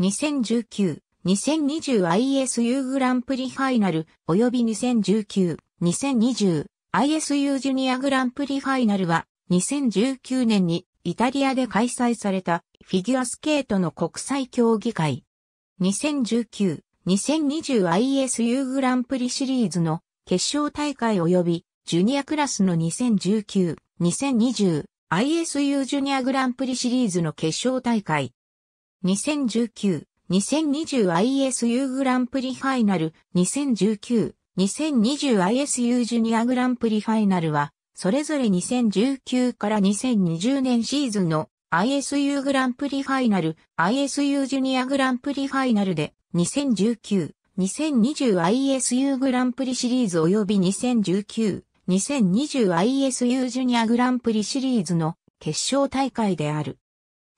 2019-2020ISU グランプリファイナル及び 2019-2020ISU ジュニアグランプリファイナルは2019年にイタリアで開催されたフィギュアスケートの国際競技会。2019-2020ISU グランプリシリーズの決勝大会及びジュニアクラスの2019-2020 ISU ジュニアグランプリシリーズの決勝大会。2019-2020ISU グランプリファイナル、2019-2020ISU ジュニアグランプリファイナルは、それぞれ2019から2020年シーズンの ISU グランプリファイナル、ISU ジュニアグランプリファイナルで、2019、2020ISU グランプリシリーズ及び2019、2020ISU ジュニアグランプリシリーズの決勝大会である。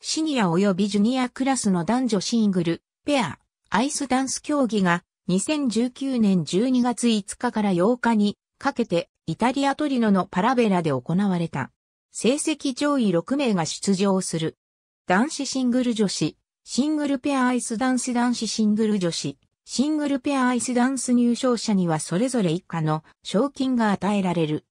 シニア及びジュニアクラスの男女シングル、ペア、アイスダンス競技が2019年12月5日から8日にかけてイタリアトリノのパラベラで行われた。成績上位6名が出場する。男子シングル女子、シングルペアアイスダンス男子シングル女子、シングルペアアイスダンス入賞者にはそれぞれ以下の賞金が与えられる。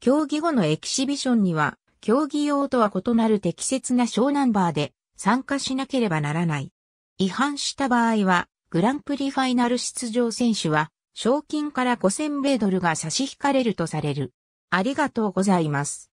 競技後のエキシビションには競技用とは異なる適切な小ナンバーで参加しなければならない。違反した場合は、グランプリファイナル出場選手は、賞金から5000米ドルが差し引かれるとされる。ありがとうございます。